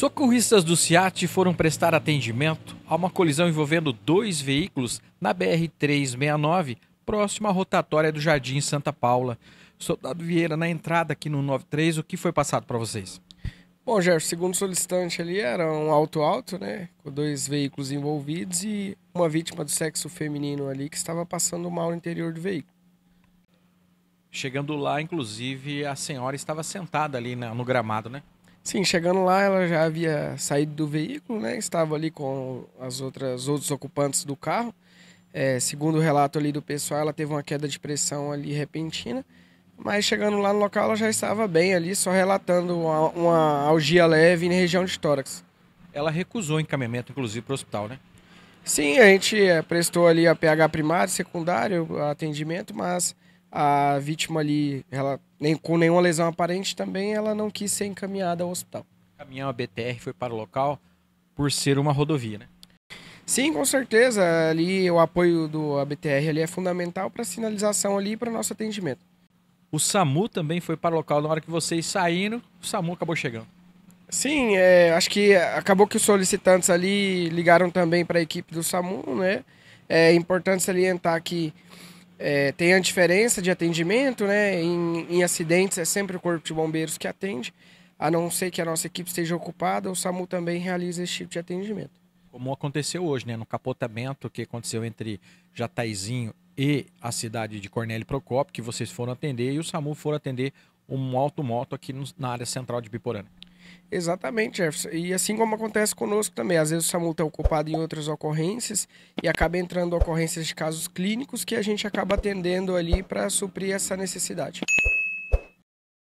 Socorristas do SIAT foram prestar atendimento a uma colisão envolvendo dois veículos na BR-369, próximo à rotatória do Jardim Santa Paula. Soldado Vieira, na entrada aqui no 93, o que foi passado para vocês? Bom, Gerson, segundo o solicitante ali, era um alto-alto, né? Com dois veículos envolvidos e uma vítima do sexo feminino ali que estava passando mal no interior do veículo. Chegando lá, inclusive, a senhora estava sentada ali no gramado, né? Sim, chegando lá, ela já havia saído do veículo, né? Estava ali com as outras outros ocupantes do carro. É, segundo o relato ali do pessoal, ela teve uma queda de pressão ali repentina. Mas chegando lá no local, ela já estava bem ali, só relatando uma, uma algia leve na região de tórax. Ela recusou encaminhamento, inclusive, para o hospital, né? Sim, a gente é, prestou ali a PH primário, secundário, atendimento, mas a vítima ali, ela nem com nenhuma lesão aparente também, ela não quis ser encaminhada ao hospital. Caminhão a BTR foi para o local por ser uma rodovia, né? Sim, com certeza. Ali o apoio do ABTR ali é fundamental para sinalização ali para nosso atendimento. O SAMU também foi para o local na hora que vocês saíram, o SAMU acabou chegando. Sim, é, acho que acabou que os solicitantes ali ligaram também para a equipe do SAMU, né? É importante salientar que é, tem a diferença de atendimento, né? Em, em, acidentes é sempre o Corpo de Bombeiros que atende, a não ser que a nossa equipe esteja ocupada, o SAMU também realiza esse tipo de atendimento. Como aconteceu hoje, né? No capotamento que aconteceu entre Jataizinho e a cidade de Cornélio Procópio, que vocês foram atender, e o SAMU foram atender um automoto aqui no, na área central de Biporana. Exatamente, Jefferson. E assim como acontece conosco também, às vezes o SAMU está ocupado em outras ocorrências e acaba entrando ocorrências de casos clínicos que a gente acaba atendendo ali para suprir essa necessidade.